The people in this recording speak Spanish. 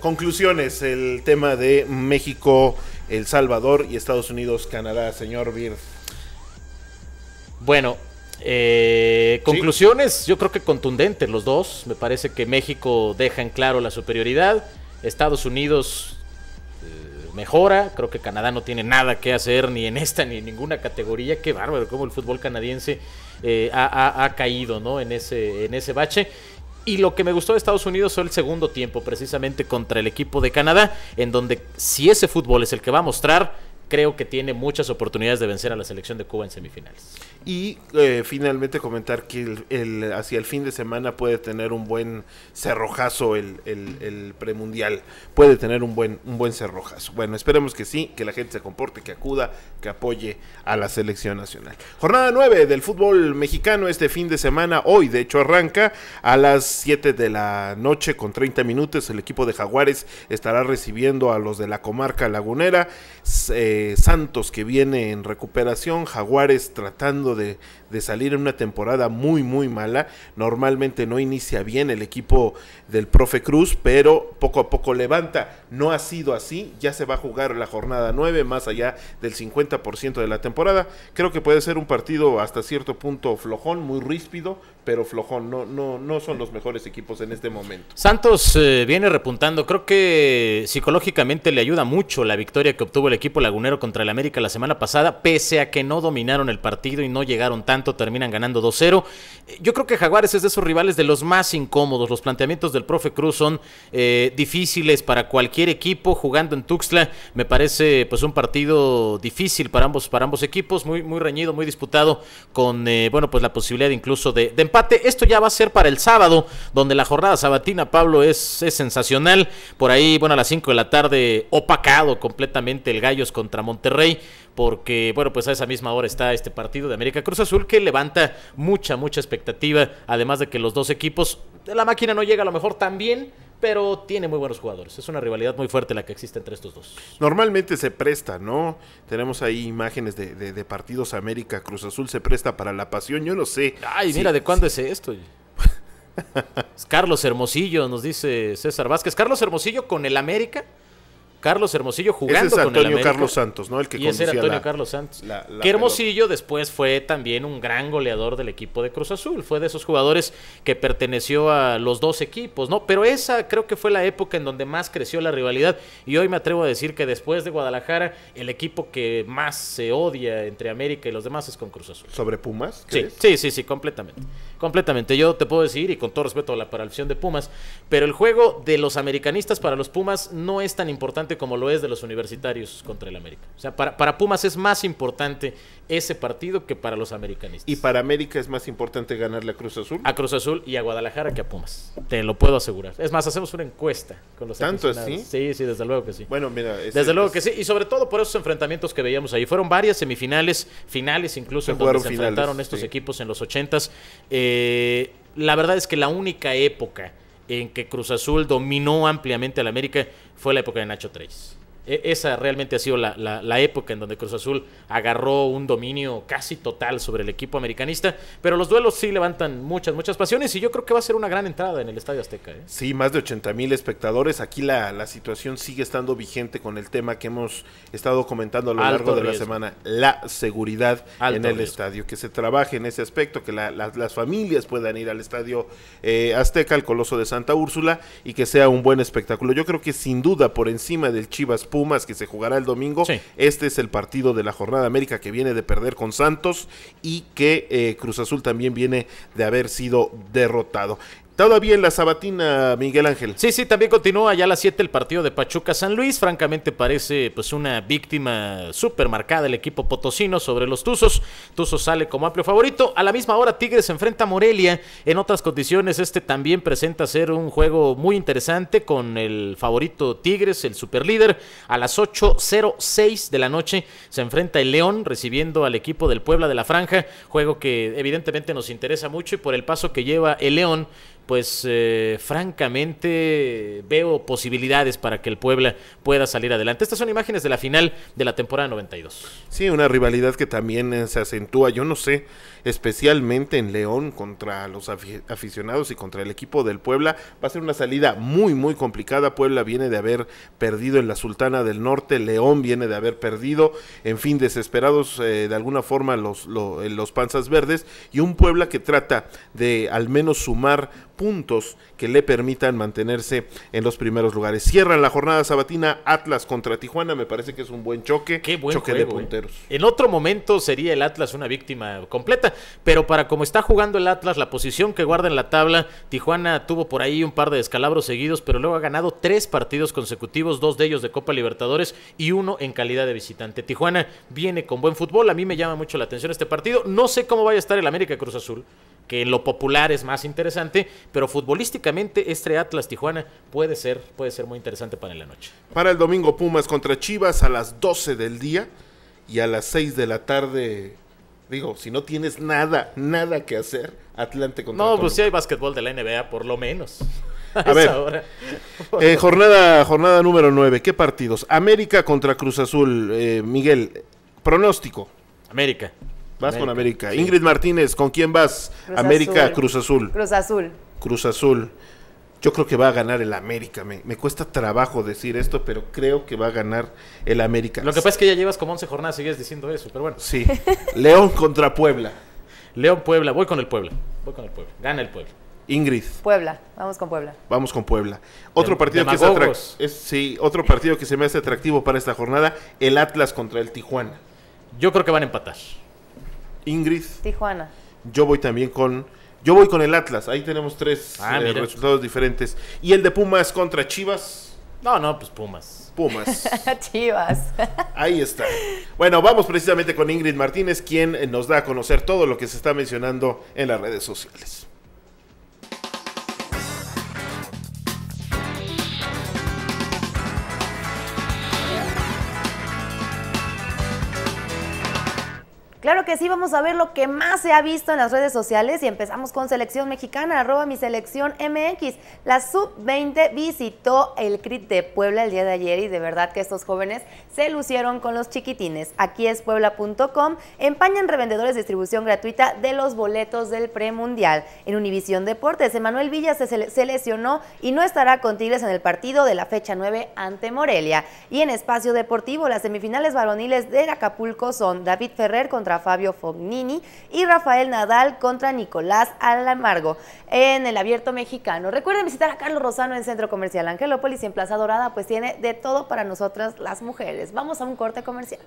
Conclusiones, el tema de México, El Salvador y Estados Unidos, Canadá, señor Bird. Bueno, eh, conclusiones, yo creo que contundentes los dos. Me parece que México deja en claro la superioridad. Estados Unidos eh, mejora. Creo que Canadá no tiene nada que hacer ni en esta ni en ninguna categoría. Qué bárbaro, como el fútbol canadiense eh, ha, caído ¿no? en, ese, en ese bache. Y lo que me gustó de Estados Unidos fue el segundo tiempo, precisamente contra el equipo de Canadá, en donde si ese fútbol es el que va a mostrar, creo que tiene muchas oportunidades de vencer a la selección de Cuba en semifinales. Y eh, finalmente comentar que el, hacia el fin de semana puede tener un buen cerrojazo el, el, premundial, puede tener un buen, un buen cerrojazo. Bueno, esperemos que sí, que la gente se comporte, que acuda, que apoye a la selección nacional. Jornada 9 del fútbol mexicano este fin de semana, hoy de hecho arranca a las 7 de la noche con 30 minutos, el equipo de Jaguares estará recibiendo a los de la comarca lagunera. Eh, Santos que viene en recuperación, Jaguares tratando de, de salir en una temporada muy, muy mala. Normalmente no inicia bien el equipo del profe Cruz, pero poco a poco levanta. No ha sido así, ya se va a jugar la jornada 9, más allá del 50% de la temporada. Creo que puede ser un partido hasta cierto punto flojón, muy ríspido, pero flojón. No, no, no son los mejores equipos en este momento. Santos eh, viene repuntando. Creo que psicológicamente le ayuda mucho la victoria que obtuvo el equipo lagunero contra el América la semana pasada, pese a que no dominaron el partido y no llegaron tanto terminan ganando 2-0. Yo creo que Jaguares es de esos rivales de los más incómodos. Los planteamientos del profe Cruz son eh, difíciles para cualquier equipo. Jugando en Tuxtla me parece pues un partido difícil para ambos, para ambos equipos, muy, muy reñido, muy disputado, con eh, bueno, pues la posibilidad incluso de, empate. Esto ya va a ser para el sábado, donde la jornada sabatina, Pablo, es, sensacional. Por ahí, bueno, a las 5 de la tarde, opacado completamente el Gallos contra Monterrey, porque bueno, pues a esa misma hora está este partido de América Cruz Azul que levanta mucha, mucha expectativa. Además de que los dos equipos, la máquina no llega a lo mejor tan bien, pero tiene muy buenos jugadores. Es una rivalidad muy fuerte la que existe entre estos dos. Normalmente se presta, ¿no? Tenemos ahí imágenes de, partidos América, Cruz Azul se presta para la pasión, yo no sé. Ay, mira, ¿de cuándo es esto? Carlos Hermosillo, nos dice César Vázquez. Carlos Hermosillo con el América Carlos Hermosillo jugando ese es Antonio Carlos Santos, ¿no? El que y ese era Antonio Carlos Santos. que Hermosillo después fue también un gran goleador del equipo de Cruz Azul. Fue de esos jugadores que perteneció a los dos equipos, ¿no? Pero esa creo que fue la época en donde más creció la rivalidad. Y hoy me atrevo a decir que después de Guadalajara, el equipo que más se odia entre América y los demás es con Cruz Azul. ¿Sobre Pumas? Sí, sí, sí, sí, completamente. Completamente. Yo te puedo decir, y con todo respeto a la paralización de Pumas, pero el juego de los americanistas para los Pumas no es tan importante como lo es de los universitarios contra el América. O sea, para, para Pumas es más importante ese partido que para los americanistas. Y para América es más importante ganarle a Cruz Azul. A Cruz Azul y a Guadalajara que a Pumas. Te lo puedo asegurar. Es más, hacemos una encuesta con los ¿Tanto así? Sí, sí, desde luego que sí. Bueno, mira. desde luego que sí. Y sobre todo por esos enfrentamientos que veíamos ahí. Fueron varias semifinales, finales incluso, en donde se enfrentaron estos equipos en los ochentas. Eh, la verdad es que la única época en que Cruz Azul dominó ampliamente al América fue la época de Nacho Treis e, esa realmente ha sido la, época en donde Cruz Azul agarró un dominio casi total sobre el equipo americanista, pero los duelos sí levantan muchas, muchas pasiones y yo creo que va a ser una gran entrada en el Estadio Azteca. ¿eh? Sí, más de 80 mil espectadores, aquí la, situación sigue estando vigente con el tema que hemos estado comentando a lo largo de la semana, la seguridad en el estadio, que se trabaje en ese aspecto, que las familias puedan ir al Estadio eh, Azteca, al Coloso de Santa Úrsula y que sea un buen espectáculo. Yo creo que sin duda por encima del Chivas Pumas que se jugará el domingo. Este es el partido de la Jornada América que viene de perder con Santos y que eh, Cruz Azul también viene de haber sido derrotado. Todavía en la Sabatina, Miguel Ángel. Sí, sí, también continúa ya a las 7 el partido de Pachuca San Luis. Francamente parece pues una víctima súper marcada el equipo potosino sobre los Tuzos. Tuzos sale como amplio favorito. A la misma hora Tigres enfrenta a Morelia. En otras condiciones este también presenta ser un juego muy interesante con el favorito Tigres, el superlíder. A las 8.06 de la noche se enfrenta el León recibiendo al equipo del Puebla de la Franja. Juego que evidentemente nos interesa mucho y por el paso que lleva el León pues eh, francamente veo posibilidades para que el Puebla pueda salir adelante. Estas son imágenes de la final de la temporada 92. Sí, una rivalidad que también eh, se acentúa, yo no sé, especialmente en León contra los aficionados y contra el equipo del Puebla. Va a ser una salida muy, muy complicada. Puebla viene de haber perdido en la Sultana del Norte, León viene de haber perdido, en fin, desesperados eh, de alguna forma los, los, los panzas verdes y un Puebla que trata de al menos sumar puntos que le permitan mantenerse en los primeros lugares. Cierran la jornada sabatina Atlas contra Tijuana, me parece que es un buen choque, Qué choque de eh. punteros. En otro momento sería el Atlas una víctima completa, pero para como está jugando el Atlas, la posición que guarda en la tabla, Tijuana tuvo por ahí un par de descalabros seguidos, pero luego ha ganado tres partidos consecutivos, dos de ellos de Copa Libertadores y uno en calidad de visitante. Tijuana viene con buen fútbol, a mí me llama mucho la atención este partido, no sé cómo vaya a estar el América Cruz Azul que en lo popular es más interesante, pero futbolísticamente este Atlas Tijuana puede ser, puede ser muy interesante para la noche. Para el domingo Pumas contra Chivas a las 12 del día y a las 6 de la tarde Digo, si no tienes nada, nada que hacer, Atlante contra No, pues sí hay básquetbol de la NBA, por lo menos. A, ver, eh, jornada, jornada número 9, ¿qué partidos? América contra Cruz Azul, eh, Miguel, pronóstico. América. Vas con América. Ingrid Martínez, ¿con quién vas? América, Cruz Azul. Cruz Azul. Cruz Azul. Yo creo que va a ganar el América. Me, cuesta trabajo decir esto, pero creo que va a ganar el América. Lo que pasa es que ya llevas como 11 jornadas y sigues diciendo eso, pero bueno. Sí. León contra Puebla. León Puebla. Voy con el Puebla. Voy con el Puebla. Gana el Puebla. Ingrid. Puebla, vamos con Puebla. Vamos con Puebla. Otro partido es, otro partido que se me hace atractivo para esta jornada, el Atlas contra el Tijuana. Yo creo que van a empatar. Ingrid. Tijuana. Yo voy también con. Yo voy con el Atlas. Ahí tenemos tres ah, eh, resultados diferentes. Y el de Pumas contra Chivas. No, no, pues Pumas. Pumas. Chivas. Ahí está. Bueno, vamos precisamente con Ingrid Martínez, quien nos da a conocer todo lo que se está mencionando en las redes sociales. Y vamos a ver lo que más se ha visto en las redes sociales y empezamos con selección mexicana, arroba mi selección MX. La sub-20 visitó el CRIT de Puebla el día de ayer y de verdad que estos jóvenes se lucieron con los chiquitines. Aquí es puebla.com, empañan revendedores de distribución gratuita de los boletos del premundial. En Univisión Deportes, Emanuel Villa se, lesionó y no estará con Tigres en el partido de la fecha 9 ante Morelia. Y en Espacio Deportivo, las semifinales varoniles de Acapulco son David Ferrer contra Fabio Fognini y Rafael Nadal contra Nicolás Alamargo en el Abierto Mexicano. Recuerden visitar a Carlos Rosano en Centro Comercial Angelópolis y en Plaza Dorada, pues tiene de todo para nosotras las mujeres. Vamos a un corte comercial.